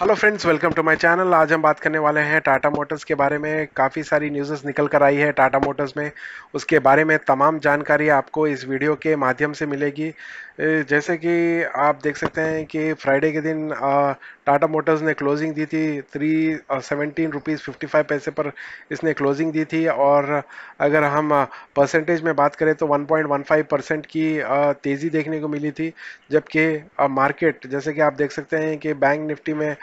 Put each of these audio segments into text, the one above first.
hello friends welcome to my channel आज हम बात करने वाले हैं टाटा मोटर्स के बारे में काफ़ी सारी न्यूज़ेस निकल कर आई है टाटा मोटर्स में उसके बारे में तमाम जानकारी आपको इस वीडियो के माध्यम से मिलेगी जैसे कि आप देख सकते हैं कि फ्राइडे के दिन टाटा मोटर्स ने क्लोजिंग दी थी three seventeen rupees fifty five पैसे पर इसने क्लोजिंग दी थी और अगर हम परसेंटेज uh, में बात करें तो 1.15 परसेंट की uh, तेज़ी देखने को मिली थी जबकि मार्केट uh, जैसे कि आप देख सकते हैं कि बैंक निफ्टी में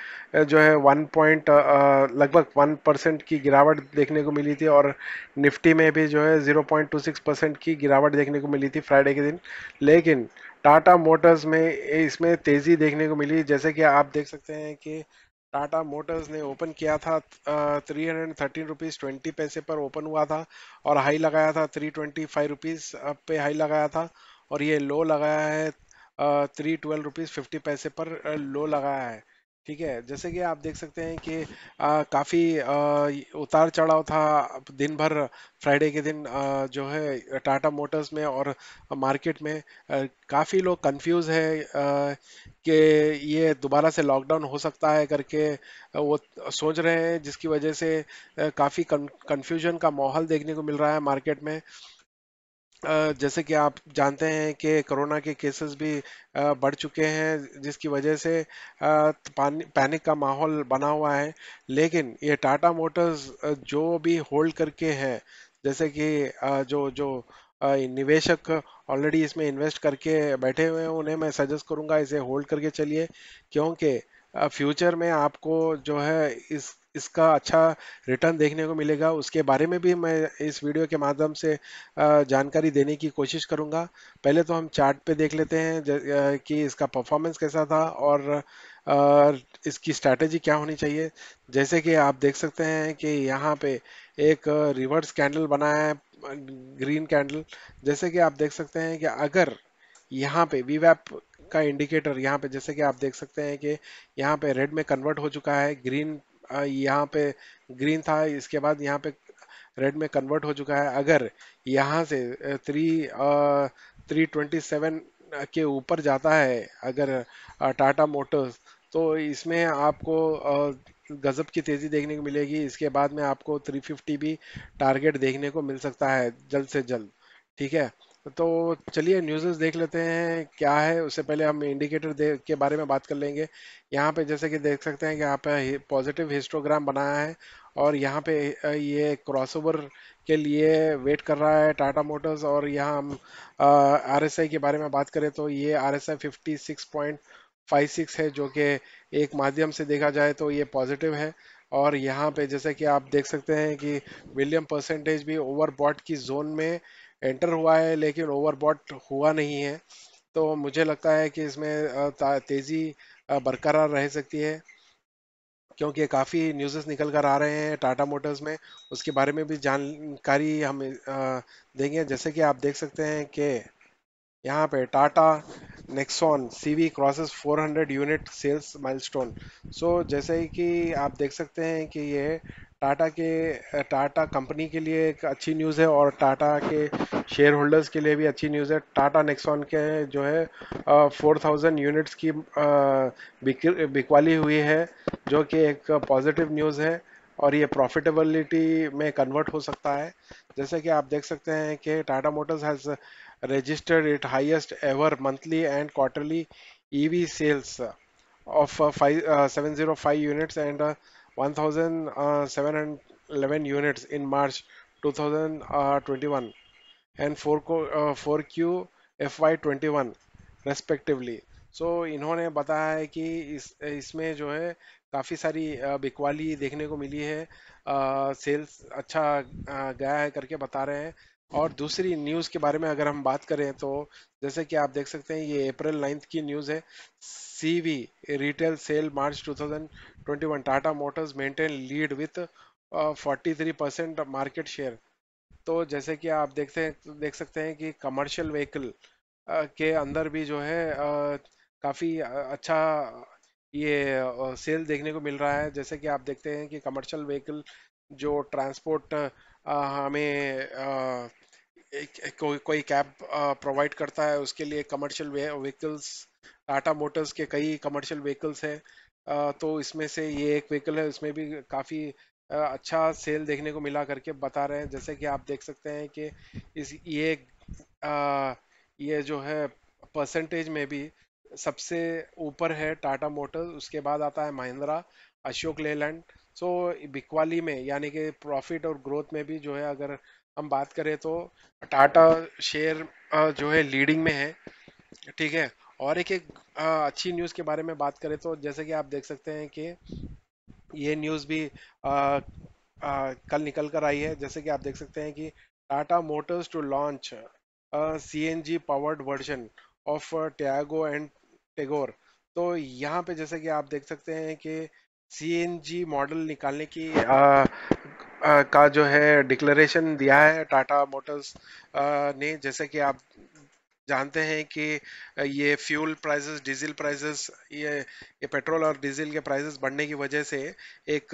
जो है वन पॉइंट लगभग वन परसेंट की गिरावट देखने को मिली थी और निफ्टी में भी जो है सिक्स परसेंट की गिरावट देखने को मिली थी फ्राइडे के दिन लेकिन टाटा मोटर्स में इसमें तेज़ी देखने को मिली जैसे कि आप देख सकते हैं कि टाटा मोटर्स ने ओपन किया था three hundred thirteen rupees twenty पैसे पर ओपन हुआ था और हाई लगाया था थ्री ट्वेंटी फाइव रुपीज़ पे हाई लगाया था और ये लो लगाया है थ्री ट्वेल्व रुपीज़ फिफ्टी पैसे पर लो लगाया है ठीक है जैसे कि आप देख सकते हैं कि आ, काफ़ी उतार चढ़ाव था दिन भर फ्राइडे के दिन आ, जो है टाटा मोटर्स में और मार्केट में काफ़ी लोग कंफ्यूज है कि ये दोबारा से लॉकडाउन हो सकता है करके वो सोच रहे हैं जिसकी वजह से काफ़ी कंफ्यूजन का माहौल देखने को मिल रहा है मार्केट में जैसे कि आप जानते हैं कि कोरोना के केसेस भी बढ़ चुके हैं जिसकी वजह से पैनिक का माहौल बना हुआ है लेकिन ये टाटा मोटर्स जो भी होल्ड करके है जैसे कि जो जो निवेशक ऑलरेडी इसमें इन्वेस्ट करके बैठे हुए हैं उन्हें मैं सजेस्ट करूंगा इसे होल्ड करके चलिए क्योंकि फ्यूचर में आपको जो है इस इसका अच्छा रिटर्न देखने को मिलेगा उसके बारे में भी मैं इस वीडियो के माध्यम से जानकारी देने की कोशिश करूँगा पहले तो हम चार्ट पे देख लेते हैं कि इसका परफॉर्मेंस कैसा था और इसकी स्ट्रैटेजी क्या होनी चाहिए जैसे कि आप देख सकते हैं कि यहाँ पे एक रिवर्स कैंडल बना है ग्रीन कैंडल जैसे कि आप देख सकते हैं कि अगर यहाँ पे वी का इंडिकेटर यहाँ पे जैसे कि आप देख सकते हैं कि यहाँ पे रेड में कन्वर्ट हो चुका है ग्रीन यहाँ पे ग्रीन था इसके बाद यहाँ पे रेड में कन्वर्ट हो चुका है अगर यहाँ से थ्री थ्री ट्वेंटी सेवन के ऊपर जाता है अगर टाटा मोटर्स तो इसमें आपको गजब की तेजी देखने को मिलेगी इसके बाद में आपको 350 भी टारगेट देखने को मिल सकता है जल्द से जल्द ठीक है तो चलिए न्यूज़ेस देख लेते हैं क्या है उससे पहले हम इंडिकेटर के बारे में बात कर लेंगे यहाँ पे जैसे कि देख सकते हैं कि यहाँ पे पॉजिटिव हिस्टोग्राम बनाया है और यहाँ पे ये क्रॉसओवर के लिए वेट कर रहा है टाटा मोटर्स और यहाँ हम आर के बारे में बात करें तो ये आर एस है जो कि एक माध्यम से देखा जाए तो ये पॉजिटिव है और यहाँ पे जैसे कि आप देख सकते हैं कि विलियम परसेंटेज भी ओवरबॉट की जोन में एंटर हुआ है लेकिन ओवरबॉट हुआ नहीं है तो मुझे लगता है कि इसमें तेज़ी बरकरार रह सकती है क्योंकि काफ़ी न्यूज़ निकल कर आ रहे हैं टाटा मोटर्स में उसके बारे में भी जानकारी हम देंगे जैसे कि आप देख सकते हैं कि यहाँ पे Tata Nexon CV crosses 400 unit sales milestone so जैसे कि आप देख सकते हैं कि ये टाटा के टाटा कंपनी के लिए एक अच्छी न्यूज़ है और टाटा के शेयर होल्डर्स के लिए भी अच्छी न्यूज़ है टाटा नेक्सॉन के जो है फोर थाउजेंड यूनिट्स की बिकवाली हुई है जो कि एक पॉजिटिव न्यूज़ है और ये प्रॉफिटेबिलिटी में कन्वर्ट हो सकता है जैसे कि आप देख सकते हैं कि Tata Motors has registered it highest ever monthly and quarterly E sales of five seven uh, 705 units and 1,711 uh, units in March 2021 uh, and 4Q FY21 respectively so so, इन्होंने बताया है कि इस इसमें जो है काफ़ी सारी uh, बिकवाली देखने को मिली है सेल्स अच्छा गया है करके बता रहे हैं और दूसरी न्यूज़ के बारे में अगर हम बात करें तो जैसे कि आप देख सकते हैं ये अप्रैल नाइन्थ की न्यूज़ है C V retail sale March 21 Tata Motors lead lead with 43 percent market share तो जैसे कि आप देखते हैं तो देख सकते हैं कि कमर्शियल व्हीकल uh, के अंदर भी जो है uh, काफ़ी uh, अच्छा ये सेल देखने को मिल रहा है जैसे कि आप देखते हैं कि कमर्शियल व्हीकल जो ट्रांसपोर्ट हमें को, कोई कैब प्रोवाइड करता है उसके लिए कमर्शियल व्हीकल्स टाटा मोटर्स के कई कमर्शियल व्हीकल्स हैं तो इसमें से ये एक व्हीकल है उसमें भी काफ़ी अच्छा सेल देखने को मिला करके बता रहे हैं जैसे कि आप देख सकते हैं कि इस ये आ, ये जो है परसेंटेज में भी सबसे ऊपर है टाटा मोटर्स उसके बाद आता है महिंद्रा अशोक लेलैंड सो बिकवाली में यानी कि प्रॉफिट और ग्रोथ में भी जो है अगर हम बात करें तो टाटा शेयर जो है लीडिंग में है ठीक है और एक एक हाँ, अच्छी न्यूज़ के बारे में बात करें तो जैसे कि आप देख सकते हैं कि ये न्यूज़ भी आ, आ, कल निकल कर आई है जैसे कि आप देख सकते हैं कि Tata Motors to launch C N G powered version of Tiago and Tigor तो यहाँ पे जैसे कि आप देख सकते हैं कि सी एन जी मॉडल निकालने की आ, आ, का जो है डिक्लेरेशन दिया है टाटा मोटर्स ने जैसे कि आप जानते हैं कि ये फ्यूल प्राइसेस डीजल प्राइसेस ये ये पेट्रोल और डीजल के प्राइसेस बढ़ने की वजह से एक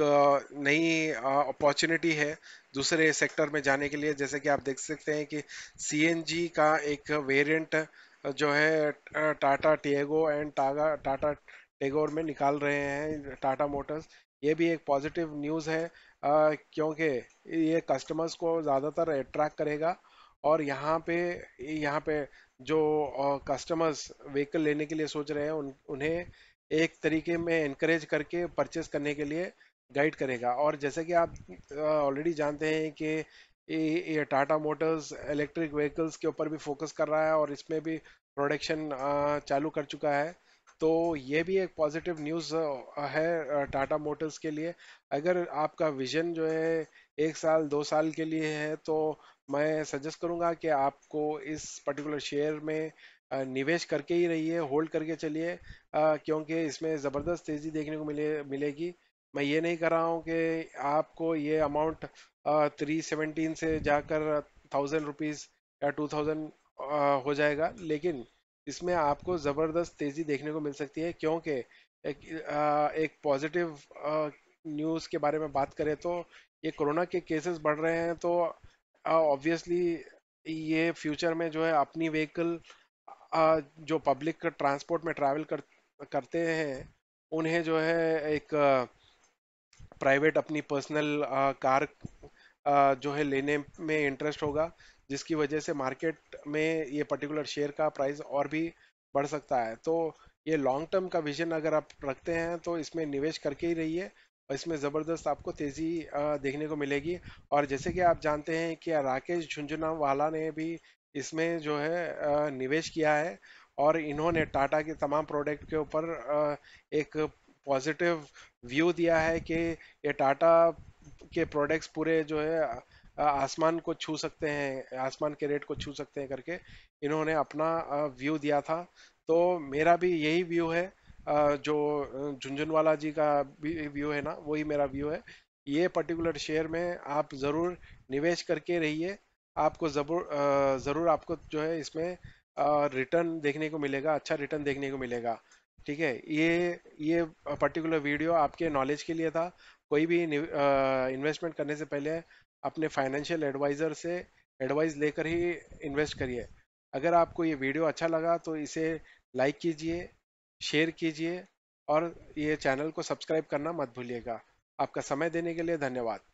नई अपॉर्चुनिटी है दूसरे सेक्टर में जाने के लिए जैसे कि आप देख सकते हैं कि सीएनजी का एक वेरिएंट जो है टाटा टेगो एंड टागा टाटा टेगोर में निकाल रहे हैं टाटा मोटर्स ये भी एक पॉजिटिव न्यूज़ है क्योंकि ये कस्टमर्स को ज़्यादातर अट्रैक्ट करेगा और यहाँ पे यहाँ पे जो कस्टमर्स व्हीकल लेने के लिए सोच रहे हैं उन उन्हें एक तरीके में इनक्रेज करके परचेज करने के लिए गाइड करेगा और जैसे कि आप ऑलरेडी जानते हैं कि ये टाटा मोटर्स इलेक्ट्रिक व्हीकल्स के ऊपर भी फोकस कर रहा है और इसमें भी प्रोडक्शन चालू कर चुका है तो ये भी एक पॉजिटिव न्यूज़ है टाटा मोटर्स के लिए अगर आपका विजन जो है एक साल दो साल के लिए है तो मैं सजेस्ट करूंगा कि आपको इस पर्टिकुलर शेयर में निवेश करके ही रहिए होल्ड करके चलिए क्योंकि इसमें ज़बरदस्त तेज़ी देखने को मिले मिलेगी मैं ये नहीं कर रहा हूँ कि आपको ये अमाउंट थ्री सेवेंटीन से जाकर थाउजेंड रुपीज़ या टू थाउजेंड हो जाएगा लेकिन इसमें आपको ज़बरदस्त तेज़ी देखने को मिल सकती है क्योंकि एक, एक पॉजिटिव न्यूज़ के बारे में बात करें तो ये कोरोना के केसेस बढ़ रहे हैं तो ऑब्वियसली ये फ्यूचर में जो है अपनी व्हीकल जो पब्लिक ट्रांसपोर्ट में ट्रैवल कर करते हैं उन्हें जो है एक प्राइवेट अपनी पर्सनल कार जो है लेने में इंटरेस्ट होगा जिसकी वजह से मार्केट में ये पर्टिकुलर शेयर का प्राइस और भी बढ़ सकता है तो ये लॉन्ग टर्म का विजन अगर आप रखते हैं तो इसमें निवेश करके ही रहिए और इसमें ज़बरदस्त आपको तेज़ी देखने को मिलेगी और जैसे कि आप जानते हैं कि राकेश झुंझुना वाला ने भी इसमें जो है निवेश किया है और इन्होंने टाटा के तमाम प्रोडक्ट के ऊपर एक पॉजिटिव व्यू दिया है कि ये टाटा के प्रोडक्ट्स पूरे जो है आसमान को छू सकते हैं आसमान के रेट को छू सकते हैं करके इन्होंने अपना व्यू दिया था तो मेरा भी यही व्यू है जो झुंझुनवाला जी का व्यू है ना वही मेरा व्यू है ये पर्टिकुलर शेयर में आप ज़रूर निवेश करके रहिए आपको ज़रूर ज़रूर आपको जो है इसमें रिटर्न देखने को मिलेगा अच्छा रिटर्न देखने को मिलेगा ठीक है ये ये पर्टिकुलर वीडियो आपके नॉलेज के लिए था कोई भी इन्वेस्टमेंट करने से पहले अपने फाइनेंशियल एडवाइज़र से एडवाइस लेकर ही इन्वेस्ट करिए अगर आपको ये वीडियो अच्छा लगा तो इसे लाइक कीजिए शेयर कीजिए और ये चैनल को सब्सक्राइब करना मत भूलिएगा आपका समय देने के लिए धन्यवाद